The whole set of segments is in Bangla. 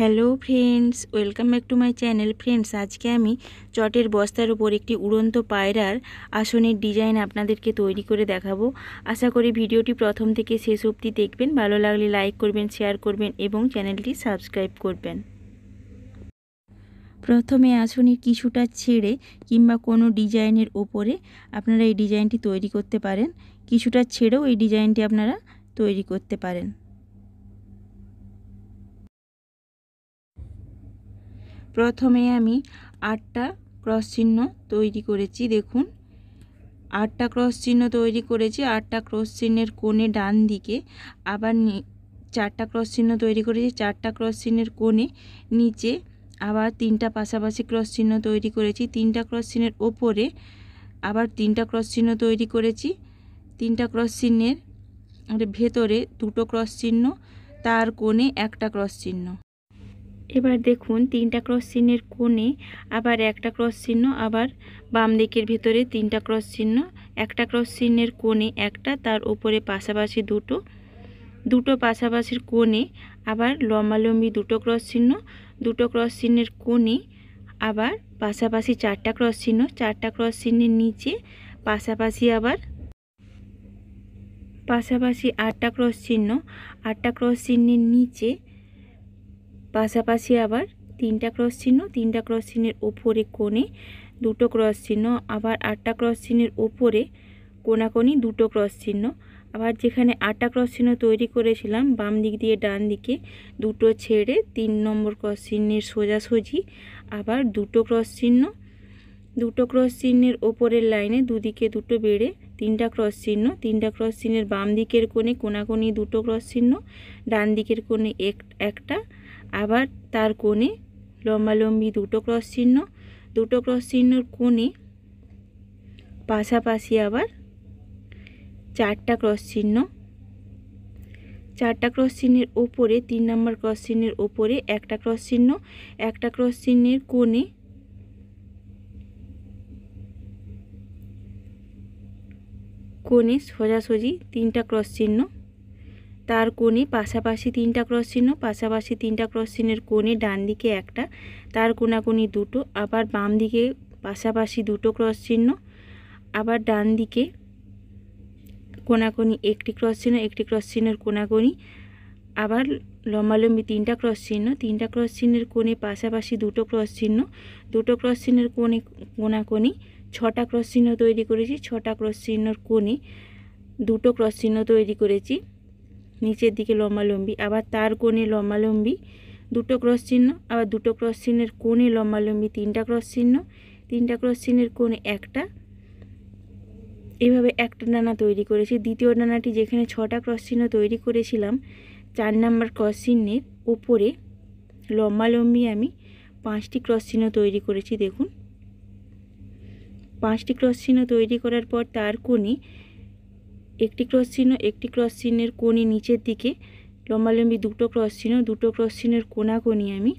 hello friends welcome back to my channel friends আজকে আমি চটের বস্তার উপর একটি উড়ন্ত পায়রার আসনের ডিজাইন আপনাদেরকে তৈরি করে দেখাবো আশা করি ভিডিওটি প্রথম থেকে শেষ অবধি দেখবেন ভালো লাগলে লাইক করবেন শেয়ার করবেন এবং চ্যানেলটি সাবস্ক্রাইব করবেন প্রথমে আসনের কিছুটা ছেড়ে কিংবা কোনো ডিজাইনের ওপরে আপনারা এই ডিজাইনটি তৈরি করতে পারেন কিছুটা ছেড়েও এই ডিজাইনটি আপনারা তৈরি করতে পারেন প্রথমে আমি আটটা ক্রস চিহ্ন তৈরি করেছি দেখুন আটটা ক্রস চিহ্ন তৈরি করেছি আটটা ক্রস চিহ্নের কোণে ডান দিকে আবার চারটা ক্রস চিহ্ন তৈরি করেছি চারটা ক্রস চিহ্নের কোণে নিচে আবার তিনটা পাশাপাশি ক্রস চিহ্ন তৈরি করেছি তিনটা ক্রস চিহ্নের ওপরে আবার তিনটা ক্রস চিহ্ন তৈরি করেছি তিনটা ক্রস চিহ্নের ভেতরে দুটো ক্রস চিহ্ন তার কোণে একটা ক্রস চিহ্ন এবার দেখুন তিনটা ক্রস চিহ্নের কোণে আবার একটা ক্রস চিহ্ন আবার বাম দিকের ভিতরে তিনটা ক্রস চিহ্ন একটা ক্রস চিহ্নের কোণে একটা তার উপরে পাশাপাশি দুটো দুটো পাশাপাশির কোণে আবার লম্বালম্বি দুটো ক্রস চিহ্ন দুটো ক্রস চিহ্নের কোণে আবার পাশাপাশি চারটা ক্রস চিহ্ন চারটা ক্রস চিহ্নের নিচে পাশাপাশি আবার পাশাপাশি আটটা ক্রস চিহ্ন আটটা ক্রস চিহ্নের নিচে পাশাপাশি আবার তিনটা ক্রস চিহ্ন তিনটা ক্রস চিহ্নের ওপরে কোণে দুটো ক্রস চিহ্ন আবার আটটা ক্রস চিহ্নের ওপরে কোনাকোনি দুটো ক্রস চিহ্ন আবার যেখানে আটটা ক্রস চিহ্ন তৈরি করেছিলাম বাম দিক দিয়ে ডান দিকে দুটো ছেড়ে তিন নম্বর ক্রস চিহ্নের সোজাসুজি আবার দুটো ক্রস চিহ্ন দুটো ক্রস চিহ্নের ওপরের লাইনে দুদিকে দুটো বেড়ে তিনটা ক্রস চিহ্ন তিনটা ক্রস চিহ্নের বাম দিকের কোণে কোনাকোনি দুটো ক্রস চিহ্ন ডান দিকের কোণে এক একটা আবার তার কোণে লম্বালম্বি দুটো ক্রস চিহ্ন দুটো ক্রস চিহ্নর কোণে পাশাপাশি আবার চারটা ক্রস চিহ্ন চারটা ক্রস চিহ্নের ওপরে তিন নম্বর ক্রস চিহ্নের ওপরে একটা ক্রস চিহ্ন একটা ক্রস চিহ্নের কোণে কোণে সোজাসুজি তিনটা ক্রস চিহ্ন তার কোণে পাশাপাশি তিনটা ক্রস চিহ্ন পাশাপাশি তিনটা ক্রস চিহ্নের কোণে ডান দিকে একটা তার কোনাকোনি দুটো আবার বাম দিকে পাশাপাশি দুটো ক্রস চিহ্ন আবার ডান দিকে কোনাকোনি একটি ক্রস চিহ্ন একটি ক্রস চিহ্নের কোনাকোনি আবার লম্বালম্বি তিনটা ক্রস চিহ্ন তিনটা ক্রস চিহ্নের কোণে পাশাপাশি দুটো ক্রস চিহ্ন দুটো ক্রস চিহ্নের কোণে কোনাকোনি ছটা ক্রস চিহ্ন তৈরি করেছি ছটা ক্রস চিহ্নর কোণে দুটো ক্রস চিহ্ন তৈরি করেছি নিচের দিকে লম্বালম্বি আবার তার কোণে লম্বালম্বি দুটো ক্রস চিহ্ন আবার দুটো ক্রস চিহ্নের কোণে লম্বালম্বি তিনটা ক্রস চিহ্ন তিনটা ক্রস চিহ্নের কোণে একটা এইভাবে একটা ডানা তৈরি করেছি দ্বিতীয় ডানাটি যেখানে ছটা ক্রস চিহ্ন তৈরি করেছিলাম চার নাম্বার ক্রস চিহ্নের ওপরে লম্বালম্বি আমি পাঁচটি ক্রস চিহ্ন তৈরি করেছি দেখুন পাঁচটি ক্রস চিহ্ন তৈরি করার পর তার কোণে একটি ক্রস চিহ্ন একটি ক্রস চিহ্নের কোণে নিচের দিকে লম্বালম্বি দুটো ক্রস চিহ্ন দুটো ক্রস চিহ্নের কোনা কোনি আমি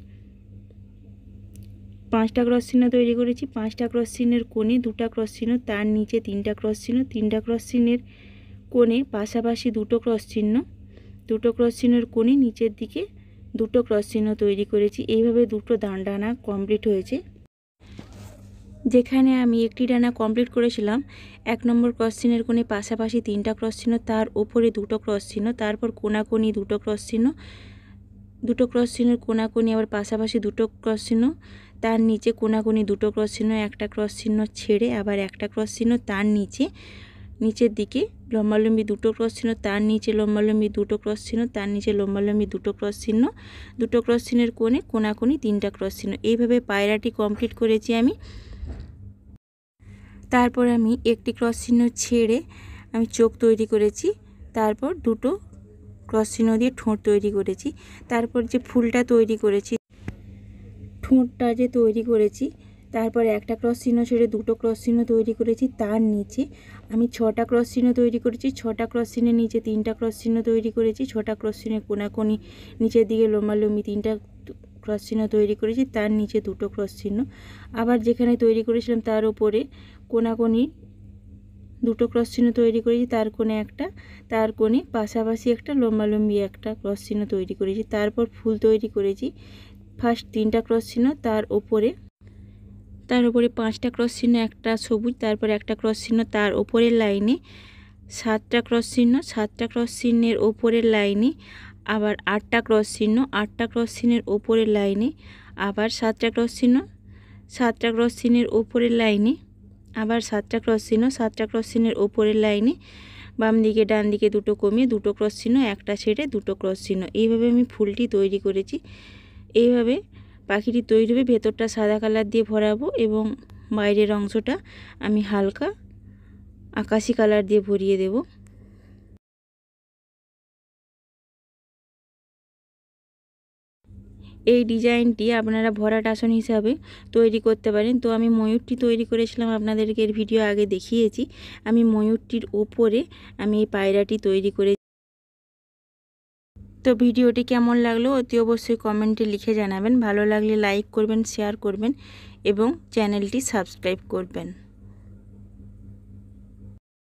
পাঁচটা ক্রস চিহ্ন তৈরি করেছি পাঁচটা ক্রস চিহ্নের কোণে দুটা ক্রস চিহ্ন তার নিচে তিনটা ক্রস চিহ্ন তিনটা ক্রস চিহ্নের কোণে পাশাপাশি দুটো ক্রস চিহ্ন দুটো ক্রস চিহ্নের কোণে নিচের দিকে দুটো ক্রস চিহ্ন তৈরি করেছি এইভাবে দুটো ডানা কমপ্লিট হয়েছে যেখানে আমি একটি ডানা কমপ্লিট করেছিলাম এক নম্বর ক্রস চিহ্নের কোণে পাশাপাশি তিনটা ক্রস চিহ্ন তার ওপরে দুটো ক্রস চিহ্ন তারপর কোনাকোনি দুটো ক্রস চিহ্ন দুটো ক্রস চিহ্নের কোনাকোনি আবার পাশাপাশি দুটো ক্রস চিহ্ন তার নিচে কোনাকোনি দুটো ক্রস চিহ্ন একটা ক্রস চিহ্ন ছেড়ে আবার একটা ক্রস চিহ্ন তার নিচে নিচের দিকে লম্বালম্বি দুটো ক্রস চিহ্ন তার নিচে লম্বালম্বি দুটো ক্রস চিহ্ন তার নিচে লম্বালম্বি দুটো ক্রস চিহ্ন দুটো ক্রস চিহ্নের কোণে কোনাকোনি তিনটা ক্রস চিহ্ন এইভাবে পায়রাটি কমপ্লিট করেছি আমি তারপর আমি একটি ক্রস চিহ্ন ছেড়ে আমি চোখ তৈরি করেছি তারপর দুটো ক্রস চিহ্ন দিয়ে ঠোঁট তৈরি করেছি তারপর যে ফুলটা তৈরি করেছি ঠোঁটটা যে তৈরি করেছি তারপর একটা ক্রস চিহ্ন ছেড়ে দুটো ক্রস চিহ্ন তৈরি করেছি তার নিচে আমি ছটা ক্রস চিহ্ন তৈরি করেছি ছটা ক্রস চিহ্নের নিচে তিনটা ক্রস চিহ্ন তৈরি করেছি ছটা ক্রস চিহ্নে কোনাকোনি নিচের দিকে লম্বালম্বি তিনটা ক্রস চিহ্ন তৈরি করেছি তার নিচে দুটো ক্রস চিহ্ন আবার যেখানে তৈরি করেছিলাম তার উপরে কোনাকোনি দুটো ক্রস চিহ্ন তৈরি করেছি তার কোণে একটা তার কোণে পাশাপাশি একটা লম্বালম্বি একটা ক্রস চিহ্ন তৈরি করেছি তারপর ফুল তৈরি করেছি ফার্স্ট তিনটা ক্রস চিহ্ন তার ওপরে তার উপরে পাঁচটা ক্রস চিহ্ন একটা সবুজ তারপরে একটা ক্রস চিহ্ন তার ওপরের লাইনে সাতটা ক্রস চিহ্ন সাতটা ক্রস চিহ্নের ওপরের লাইনে আবার আটটা ক্রস চিহ্ন আটটা ক্রস চিহ্নের ওপরের লাইনে আবার সাতটা ক্রস চিহ্ন সাতটা ক্রস চিহ্নের ওপরের লাইনে আবার সাতটা ক্রস চিহ্ন সাতটা ক্রস চিহ্নের ওপরের লাইনে বাম দিকে ডান দিকে দুটো কমিয়ে দুটো ক্রস চিহ্ন একটা ছেড়ে দুটো ক্রস চিহ্ন এইভাবে আমি ফুলটি তৈরি করেছি এইভাবে পাখিটি তৈরি হবে ভেতরটা সাদা কালার দিয়ে ভরাবো এবং বাইরের অংশটা আমি হালকা আকাশি কালার দিয়ে ভরিয়ে দেবো এই ডিজাইনটি আপনারা ভরাট আসন হিসাবে তৈরি করতে পারেন তো আমি ময়ূরটি তৈরি করেছিলাম আপনাদেরকে এর ভিডিও আগে দেখিয়েছি আমি ময়ূরটির ওপরে আমি এই পায়রাটি তৈরি করে তো ভিডিওটি কেমন লাগলো অতি অবশ্যই কমেন্টে লিখে জানাবেন ভালো লাগলে লাইক করবেন শেয়ার করবেন এবং চ্যানেলটি সাবস্ক্রাইব করবেন